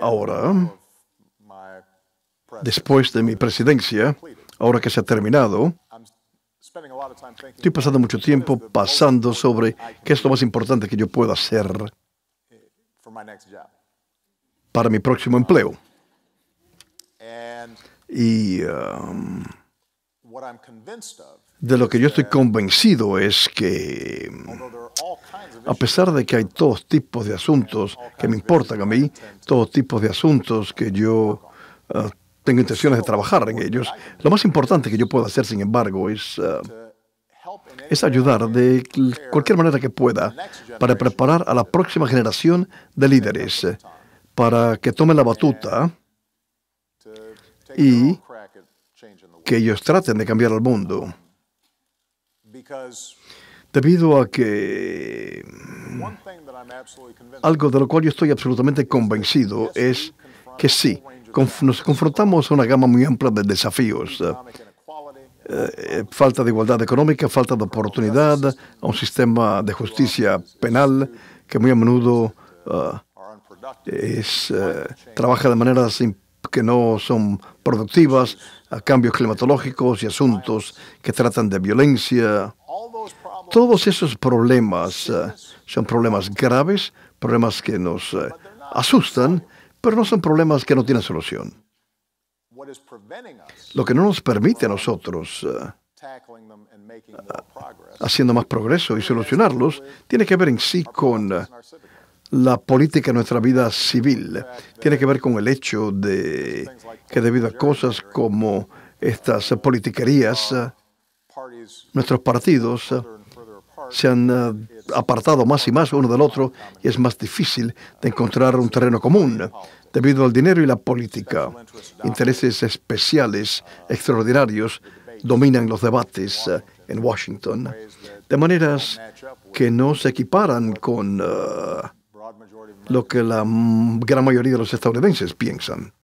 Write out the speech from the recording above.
Ahora, después de mi presidencia, ahora que se ha terminado, estoy pasando mucho tiempo pasando sobre qué es lo más importante que yo pueda hacer para mi próximo empleo. Y um, de lo que yo estoy convencido es que a pesar de que hay todos tipos de asuntos que me importan a mí, todos tipos de asuntos que yo ah, tengo intenciones de trabajar en ellos, lo más importante que yo puedo hacer, sin embargo, es... Ah, es ayudar de cualquier manera que pueda para preparar a la próxima generación de líderes para que tomen la batuta y que ellos traten de cambiar el mundo. Debido a que algo de lo cual yo estoy absolutamente convencido es que sí, nos confrontamos a una gama muy amplia de desafíos. Eh, eh, falta de igualdad económica, falta de oportunidad, a un sistema de justicia penal que muy a menudo eh, trabaja de maneras que no son productivas, a cambios climatológicos y asuntos que tratan de violencia todos esos problemas eh, son problemas graves, problemas que nos eh, asustan, pero no son problemas que no tienen solución. Lo que no nos permite a nosotros eh, haciendo más progreso y solucionarlos tiene que ver en sí con la política de nuestra vida civil. Tiene que ver con el hecho de que debido a cosas como estas politiquerías, uh, nuestros partidos se han eh, apartado más y más uno del otro y es más difícil de encontrar un terreno común debido al dinero y la política. Intereses especiales extraordinarios dominan los debates eh, en Washington de maneras que no se equiparan con eh, lo que la gran mayoría de los estadounidenses piensan.